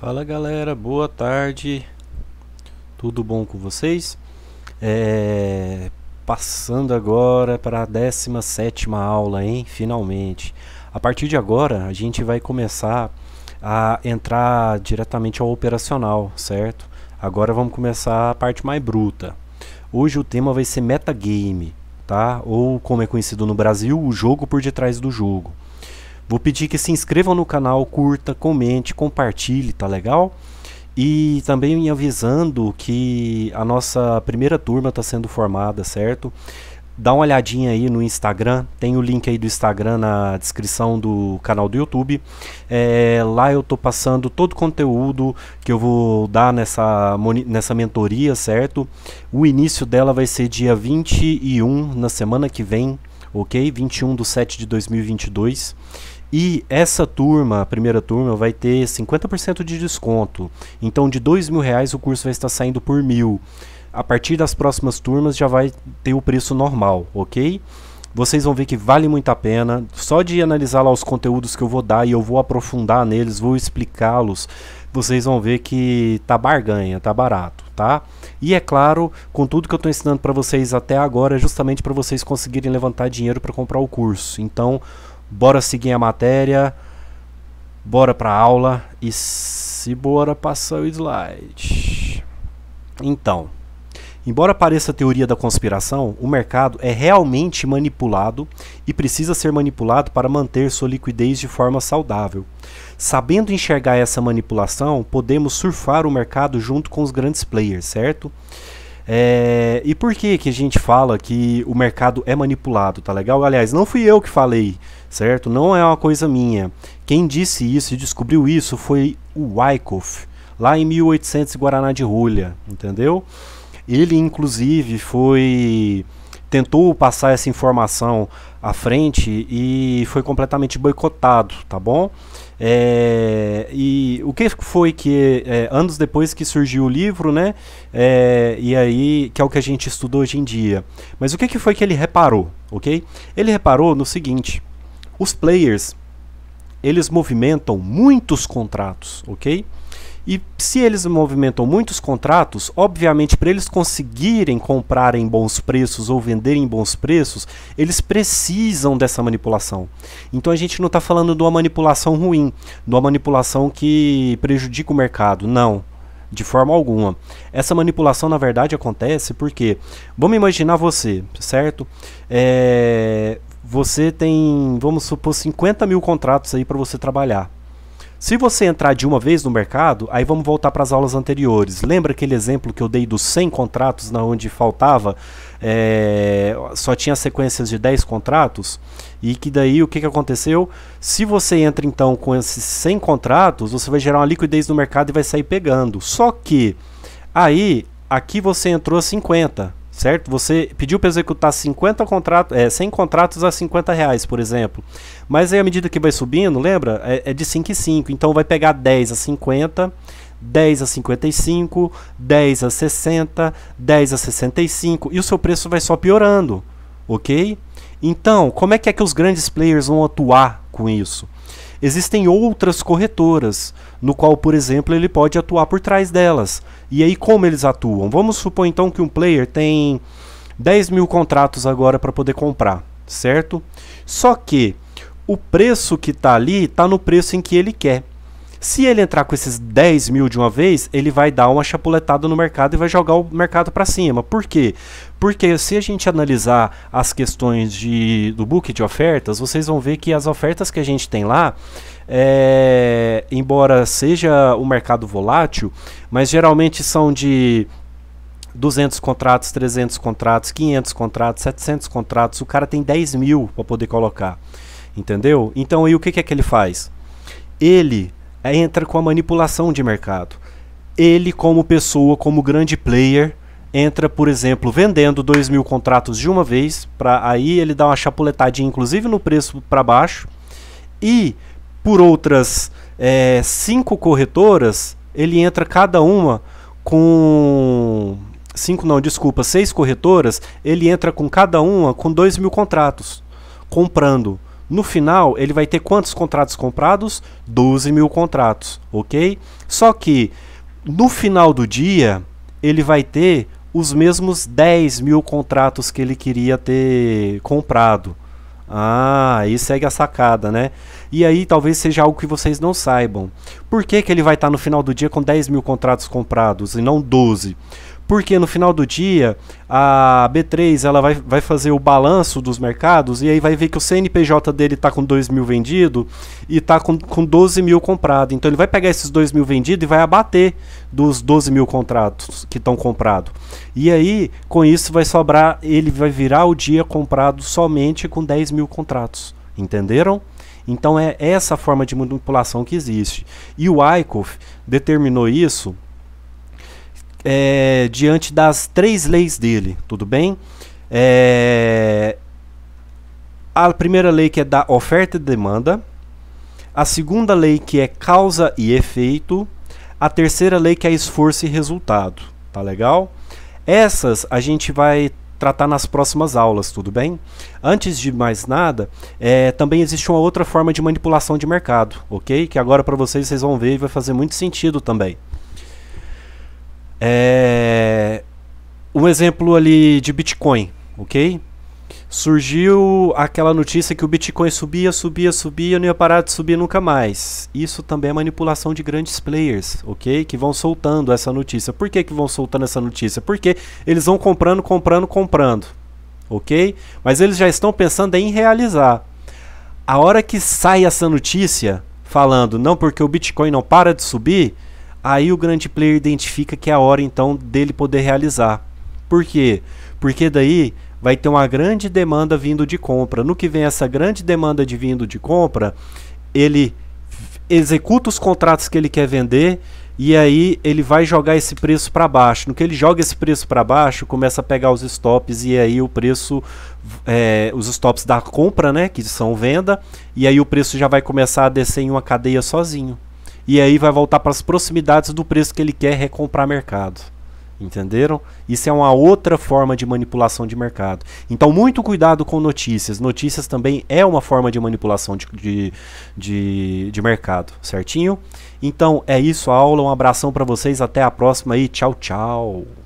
Fala galera, boa tarde, tudo bom com vocês? É... Passando agora para a 17 aula, hein? Finalmente. A partir de agora a gente vai começar a entrar diretamente ao operacional, certo? Agora vamos começar a parte mais bruta. Hoje o tema vai ser metagame, tá? Ou como é conhecido no Brasil, o jogo por detrás do jogo. Vou pedir que se inscrevam no canal, curta, comente, compartilhe, tá legal? E também me avisando que a nossa primeira turma está sendo formada, certo? Dá uma olhadinha aí no Instagram, tem o link aí do Instagram na descrição do canal do YouTube. É, lá eu tô passando todo o conteúdo que eu vou dar nessa, nessa mentoria, certo? O início dela vai ser dia 21, na semana que vem, ok? 21 de 7 de 2022. E essa turma, a primeira turma, vai ter 50% de desconto. Então, de dois mil reais o curso vai estar saindo por mil. A partir das próximas turmas já vai ter o preço normal, ok? Vocês vão ver que vale muito a pena. Só de analisar lá os conteúdos que eu vou dar e eu vou aprofundar neles, vou explicá-los vocês vão ver que tá barganha, tá barato, tá? E é claro, com tudo que eu estou ensinando para vocês até agora, é justamente para vocês conseguirem levantar dinheiro para comprar o curso. Então, bora seguir a matéria, bora para aula e se bora passar o slide. Então, Embora pareça teoria da conspiração, o mercado é realmente manipulado e precisa ser manipulado para manter sua liquidez de forma saudável. Sabendo enxergar essa manipulação, podemos surfar o mercado junto com os grandes players, certo? É, e por que que a gente fala que o mercado é manipulado, tá legal? Aliás, não fui eu que falei, certo? Não é uma coisa minha. Quem disse isso e descobriu isso foi o Wyckoff, lá em 1800 Guaraná de Rulha, entendeu? Ele, inclusive, foi tentou passar essa informação à frente e foi completamente boicotado, tá bom? É, e o que foi que é, anos depois que surgiu o livro, né? É, e aí que é o que a gente estuda hoje em dia. Mas o que, que foi que ele reparou, ok? Ele reparou no seguinte: os players eles movimentam muitos contratos, ok? E se eles movimentam muitos contratos, obviamente para eles conseguirem comprar em bons preços ou vender em bons preços, eles precisam dessa manipulação. Então a gente não está falando de uma manipulação ruim, de uma manipulação que prejudica o mercado, não. De forma alguma. Essa manipulação, na verdade, acontece porque. Vamos imaginar você, certo? É, você tem, vamos supor, 50 mil contratos aí para você trabalhar. Se você entrar de uma vez no mercado, aí vamos voltar para as aulas anteriores. Lembra aquele exemplo que eu dei dos 100 contratos, na onde faltava, é, só tinha sequências de 10 contratos? E que daí o que, que aconteceu? Se você entra então com esses 100 contratos, você vai gerar uma liquidez no mercado e vai sair pegando. Só que aí, aqui você entrou 50 certo? Você pediu para executar 50 contratos, é, 100 contratos a 50 reais, por exemplo. Mas aí, à medida que vai subindo, lembra? É, é de 5 em 5. Então, vai pegar 10 a 50, 10 a 55, 10 a 60, 10 a 65. E o seu preço vai só piorando, ok? Então, como é que é que os grandes players vão atuar com isso? Existem outras corretoras, no qual, por exemplo, ele pode atuar por trás delas. E aí, como eles atuam? Vamos supor então que um player tem 10 mil contratos agora para poder comprar, certo? Só que o preço que está ali está no preço em que ele quer. Se ele entrar com esses 10 mil de uma vez, ele vai dar uma chapuletada no mercado e vai jogar o mercado para cima. Por quê? Porque se a gente analisar as questões de, do book de ofertas, vocês vão ver que as ofertas que a gente tem lá, é, embora seja um mercado volátil, mas geralmente são de 200 contratos, 300 contratos, 500 contratos, 700 contratos. O cara tem 10 mil para poder colocar, entendeu? Então, e o que, que é que ele faz? Ele é, entra com a manipulação de mercado. Ele, como pessoa, como grande player, entra, por exemplo, vendendo 2 mil contratos de uma vez, para aí ele dá uma chapuletadinha, inclusive no preço para baixo, e por outras é, cinco corretoras, ele entra cada uma com. Cinco não, desculpa, seis corretoras, ele entra com cada uma com 2 mil contratos, comprando. No final, ele vai ter quantos contratos comprados? 12 mil contratos, ok? Só que no final do dia, ele vai ter os mesmos 10 mil contratos que ele queria ter comprado. Ah, aí segue a sacada, né? E aí talvez seja algo que vocês não saibam. Por que, que ele vai estar tá no final do dia com 10 mil contratos comprados e não 12? porque no final do dia a B3 ela vai, vai fazer o balanço dos mercados e aí vai ver que o CNPJ dele está com 2 mil vendido e está com, com 12 mil comprado. Então ele vai pegar esses 2 mil vendido e vai abater dos 12 mil contratos que estão comprados. E aí, com isso, vai sobrar, ele vai virar o dia comprado somente com 10 mil contratos. Entenderam? Então é essa forma de manipulação que existe. E o ICOF determinou isso é, diante das três leis dele, tudo bem? É, a primeira lei que é da oferta e demanda, a segunda lei que é causa e efeito, a terceira lei que é esforço e resultado, tá legal? Essas a gente vai tratar nas próximas aulas, tudo bem? Antes de mais nada, é, também existe uma outra forma de manipulação de mercado, ok? Que agora para vocês vocês vão ver e vai fazer muito sentido também. É, um exemplo ali de Bitcoin, ok? Surgiu aquela notícia que o Bitcoin subia, subia, subia, não ia parar de subir nunca mais. Isso também é manipulação de grandes players, ok? Que vão soltando essa notícia. Por que, que vão soltando essa notícia? Porque eles vão comprando, comprando, comprando, ok? Mas eles já estão pensando em realizar. A hora que sai essa notícia falando, não porque o Bitcoin não para de subir, Aí o grande player identifica que é a hora então dele poder realizar. Por quê? Porque daí vai ter uma grande demanda vindo de compra. No que vem essa grande demanda de vindo de compra, ele executa os contratos que ele quer vender e aí ele vai jogar esse preço para baixo. No que ele joga esse preço para baixo, começa a pegar os stops e aí o preço, é, os stops da compra, né, que são venda, e aí o preço já vai começar a descer em uma cadeia sozinho e aí vai voltar para as proximidades do preço que ele quer recomprar mercado. Entenderam? Isso é uma outra forma de manipulação de mercado. Então, muito cuidado com notícias. Notícias também é uma forma de manipulação de, de, de, de mercado, certinho? Então, é isso a aula. Um abração para vocês. Até a próxima e tchau, tchau.